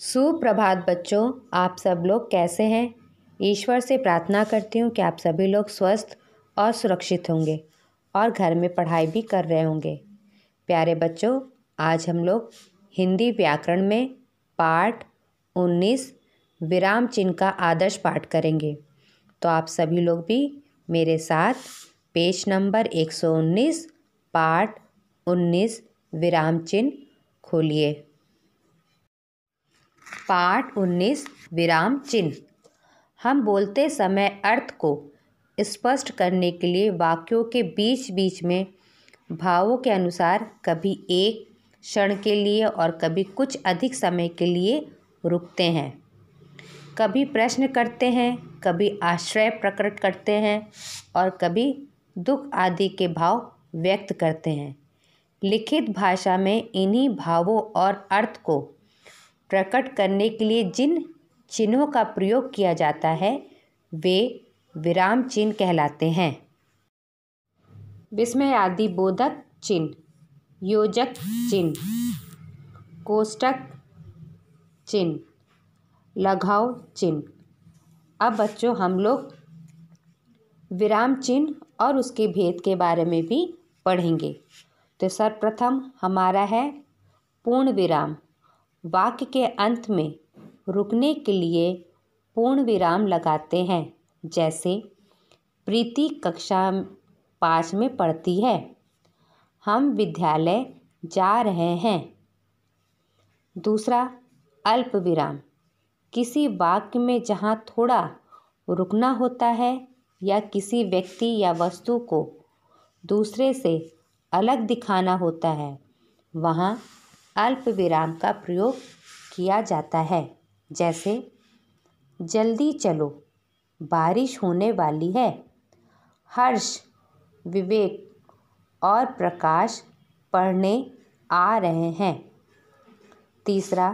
सुप्रभात बच्चों आप सब लोग कैसे हैं ईश्वर से प्रार्थना करती हूँ कि आप सभी लोग स्वस्थ और सुरक्षित होंगे और घर में पढ़ाई भी कर रहे होंगे प्यारे बच्चों आज हम लोग हिंदी व्याकरण में पाठ उन्नीस विराम चिन्ह का आदर्श पाठ करेंगे तो आप सभी लोग भी मेरे साथ पेज नंबर एक सौ उन्नीस पाठ उन्नीस विराम चिन्ह खोलिए पाठ उन्नीस विराम चिन्ह हम बोलते समय अर्थ को स्पष्ट करने के लिए वाक्यों के बीच बीच में भावों के अनुसार कभी एक क्षण के लिए और कभी कुछ अधिक समय के लिए रुकते हैं कभी प्रश्न करते हैं कभी आश्रय प्रकट करते हैं और कभी दुख आदि के भाव व्यक्त करते हैं लिखित भाषा में इन्हीं भावों और अर्थ को प्रकट करने के लिए जिन चिन्हों का प्रयोग किया जाता है वे विराम चिन्ह कहलाते हैं विस्मय आदि बोधक चिन्ह योजक चिन्ह कोष्टक चिन्ह लघाव चिन्ह अब बच्चों हम लोग विराम चिन्ह और उसके भेद के बारे में भी पढ़ेंगे तो सर्वप्रथम हमारा है पूर्ण विराम वाक्य के अंत में रुकने के लिए पूर्ण विराम लगाते हैं जैसे प्रीति कक्षा पाँच में पढ़ती है हम विद्यालय जा रहे हैं दूसरा अल्प विराम किसी वाक्य में जहाँ थोड़ा रुकना होता है या किसी व्यक्ति या वस्तु को दूसरे से अलग दिखाना होता है वहाँ अल्प विराम का प्रयोग किया जाता है जैसे जल्दी चलो बारिश होने वाली है हर्ष विवेक और प्रकाश पढ़ने आ रहे हैं तीसरा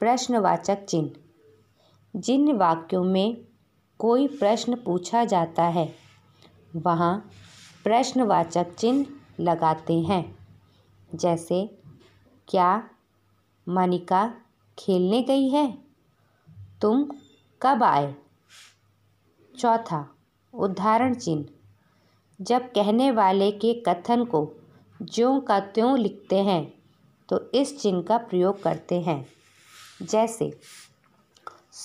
प्रश्नवाचक चिन्ह जिन वाक्यों में कोई प्रश्न पूछा जाता है वहाँ प्रश्नवाचक चिन्ह लगाते हैं जैसे क्या मनिका खेलने गई है तुम कब आए चौथा उदाहरण चिन्ह जब कहने वाले के कथन को ज्यों का त्यों लिखते हैं तो इस चिन्ह का प्रयोग करते हैं जैसे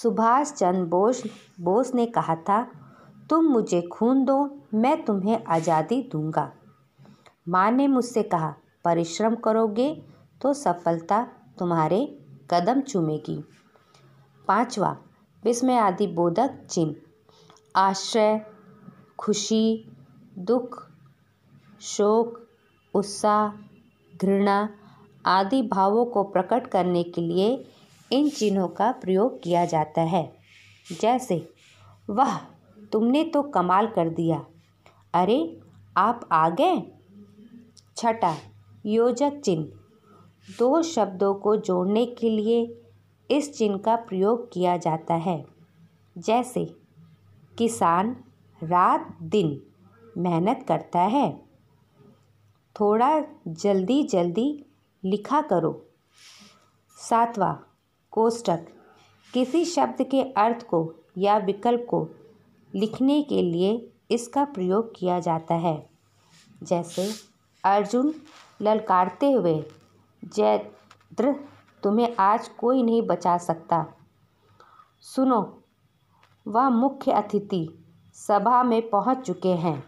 सुभाष चंद्र बोस बोस ने कहा था तुम मुझे खून दो मैं तुम्हें आज़ादी दूंगा माँ ने मुझसे कहा परिश्रम करोगे तो सफलता तुम्हारे कदम चूमेगी पांचवा विस्मय आदि बोधक चिन्ह आश्रय खुशी दुख शोक उत्साह घृणा आदि भावों को प्रकट करने के लिए इन चिन्हों का प्रयोग किया जाता है जैसे वह तुमने तो कमाल कर दिया अरे आप आ गए छठा योजक चिन्ह दो शब्दों को जोड़ने के लिए इस चिन्ह का प्रयोग किया जाता है जैसे किसान रात दिन मेहनत करता है थोड़ा जल्दी जल्दी लिखा करो सातवां कोष्टक किसी शब्द के अर्थ को या विकल्प को लिखने के लिए इसका प्रयोग किया जाता है जैसे अर्जुन ललकारते हुए जैद्र तुम्हें आज कोई नहीं बचा सकता सुनो वह मुख्य अतिथि सभा में पहुंच चुके हैं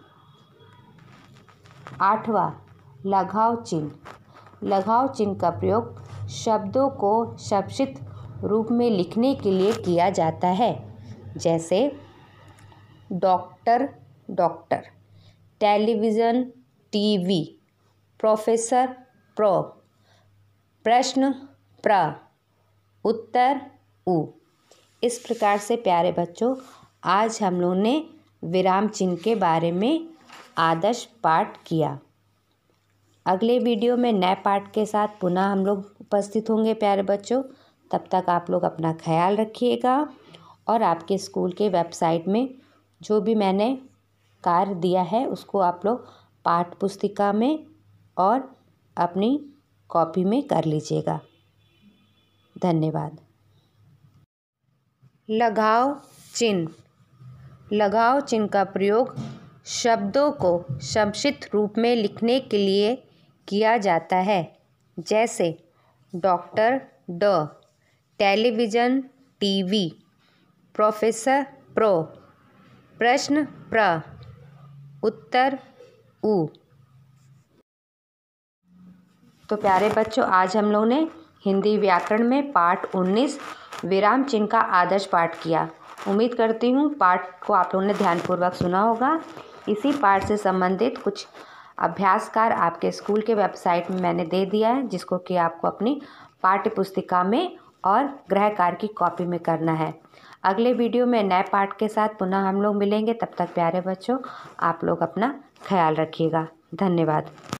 आठवा लगाव चिन्ह लगाव चिन्ह का प्रयोग शब्दों को शब्दित रूप में लिखने के लिए किया जाता है जैसे doctor doctor television TV professor pro प्रश्न प्र उत्तर उ इस प्रकार से प्यारे बच्चों आज हम लोगों ने विराम चिन्ह के बारे में आदर्श पाठ किया अगले वीडियो में नए पाठ के साथ पुनः हम लोग उपस्थित होंगे प्यारे बच्चों तब तक आप लोग अपना ख्याल रखिएगा और आपके स्कूल के वेबसाइट में जो भी मैंने कार्य दिया है उसको आप लोग पाठ पुस्तिका में और अपनी कॉपी में कर लीजिएगा धन्यवाद लगाव चिन्ह लगाव चिन्ह का प्रयोग शब्दों को शमशित रूप में लिखने के लिए किया जाता है जैसे डॉक्टर ड टेलीविज़न टीवी प्रोफेसर प्रो प्रश्न प्र उत्तर ऊ तो प्यारे बच्चों आज हम लोगों ने हिंदी व्याकरण में पाठ 19 विराम चिन्ह का आदर्श पाठ किया उम्मीद करती हूँ पाठ को आप लोगों ने ध्यानपूर्वक सुना होगा इसी पाठ से संबंधित कुछ अभ्यासकार आपके स्कूल के वेबसाइट में मैंने दे दिया है जिसको कि आपको अपनी पाठ्य पुस्तिका में और गृह कार्य की कॉपी में करना है अगले वीडियो में नए पाठ के साथ पुनः हम लोग मिलेंगे तब तक प्यारे बच्चों आप लोग अपना ख्याल रखिएगा धन्यवाद